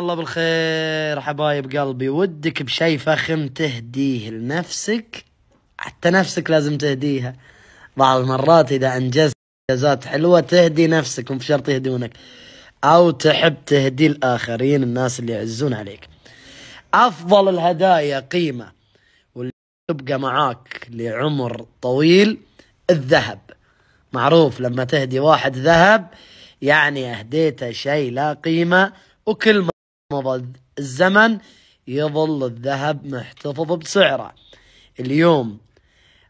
الله بالخير حبايب قلبي ودك بشي فخم تهديه لنفسك حتى نفسك لازم تهديها بعض المرات إذا أنجزت إنجازات حلوة تهدي نفسك مو بشرط يهدونك أو تحب تهدي الآخرين الناس اللي يعزون عليك أفضل الهدايا قيمة واللي تبقى معاك لعمر طويل الذهب معروف لما تهدي واحد ذهب يعني أهديته شيء لا قيمة وكل ما مضى الزمن يظل الذهب محتفظ بسعره اليوم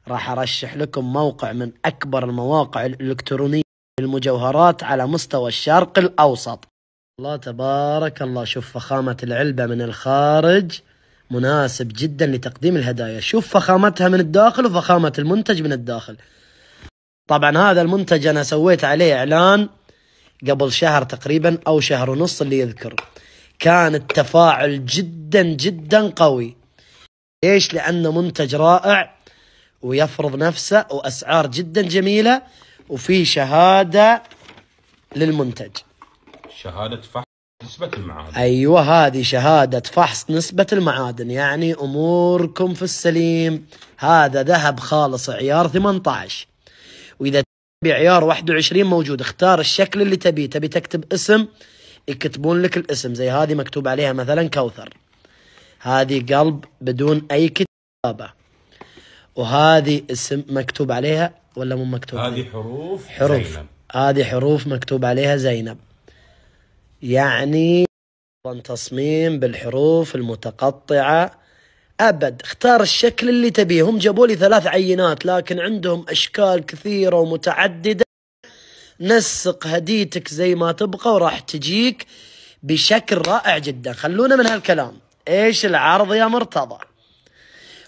راح ارشح لكم موقع من اكبر المواقع الالكترونيه للمجوهرات على مستوى الشرق الاوسط الله تبارك الله شوف فخامه العلبه من الخارج مناسب جدا لتقديم الهدايا شوف فخامتها من الداخل وفخامه المنتج من الداخل طبعا هذا المنتج انا سويت عليه اعلان قبل شهر تقريبا او شهر ونص اللي يذكر كان التفاعل جدا جدا قوي ليش لأنه منتج رائع ويفرض نفسه وأسعار جدا جميلة وفي شهادة للمنتج شهادة فحص نسبة المعادن أيوة هذه شهادة فحص نسبة المعادن يعني أموركم في السليم هذا ذهب خالص عيار 18 وإذا بعيار 21 موجود اختار الشكل اللي تبيه تبي تكتب اسم يكتبون لك الاسم زي هذه مكتوب عليها مثلا كوثر هذه قلب بدون أي كتابة وهذه اسم مكتوب عليها ولا مو مكتوب هذه حروف حروف زينب. هذه حروف مكتوب عليها زينب يعني تصميم بالحروف المتقطعة أبد اختار الشكل اللي تبيه هم جابوا لي ثلاث عينات لكن عندهم أشكال كثيرة ومتعددة نسق هديتك زي ما تبقى وراح تجيك بشكل رائع جدا خلونا من هالكلام ايش العرض يا مرتضى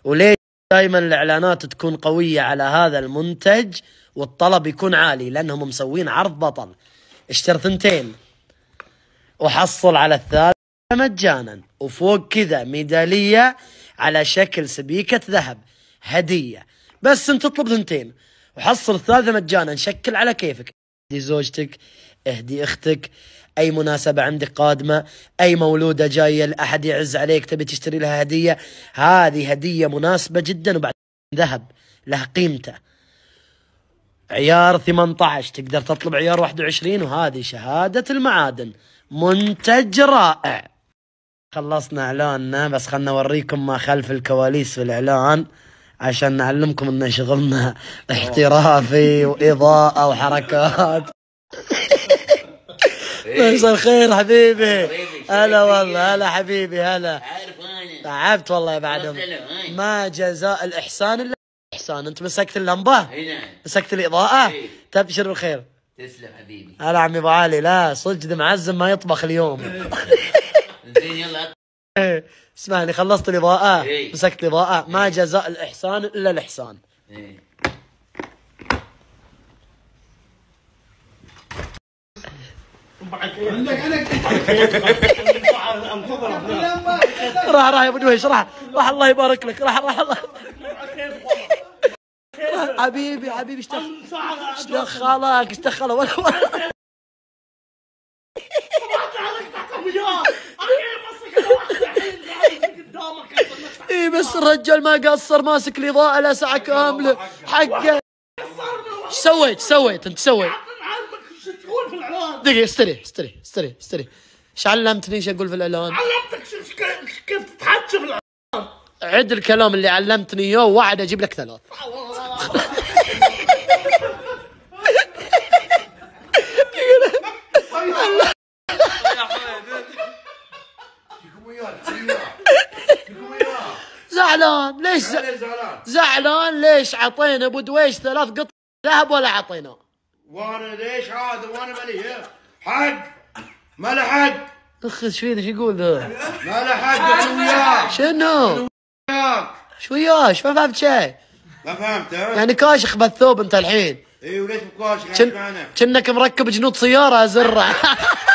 وليش دائما الاعلانات تكون قوية على هذا المنتج والطلب يكون عالي لانهم مسوين عرض بطل اشتر ثنتين وحصل على الثالث مجانا وفوق كذا ميدالية على شكل سبيكة ذهب هدية بس انت تطلب ثنتين وحصل الثالثة مجانا شكل على كيفك اهدي زوجتك اهدي اختك اي مناسبة عندك قادمة اي مولودة جاية لأحد يعز عليك تبي تشتري لها هدية هذه هدية مناسبة جدا وبعد ذهب لها قيمته عيار 18 تقدر تطلب عيار 21 وهذه شهادة المعادن منتج رائع خلصنا اعلاننا بس خلنا اوريكم ما خلف الكواليس في الاعلان عشان نعلمكم ان شغلنا احترافي واضاءه وحركات إيه. مساء الخير حبيبي هلا والله هلا حبيبي هلا تعبت والله بعدهم ما جزاء الاحسان الا الاحسان انت مسكت اللمبه نعم. مسكت الاضاءه تبشر بالخير تسلم حبيبي هلا عمي ابو علي لا صدق معزم ما يطبخ اليوم زين يلا إيه. اسمعني خلصت الاضاءة إيه. مسكت الاضاءة ما إيه. جزاء الاحسان الا الاحسان راح راح يا ابو دويش راح راح الله يبارك لك راح راح الله حبيبي حبيبي ايش دخلك ايش دخلك ولا امس الرجال ما قصر ماسك الاضاءه لا ساعه كامله حقه ايش سويت؟ سويت؟ انت سويت؟ دقيقه استري استري استري استري ايش علمتني ايش اقول في الاعلان؟ علمتك كيف تتحكى في الاعلان عد الكلام اللي علمتني اياه وعد اجيب لك ثلاث زعلان ليش زعلان زعلان ليش عطينا ابو دويش ثلاث قطع ذهب ولا عطيناه وانا ليش هذا وانا مالي حق ما له حق اخ ايش فيني ايش يقول ذا؟ ما له حق وياك شنو؟ وياك ايش وياك؟ ما فهمت شيء ما فهمت يعني كاشخ بالثوب انت الحين اي وليش بكاشخ كنك مركب جنود سياره ازرع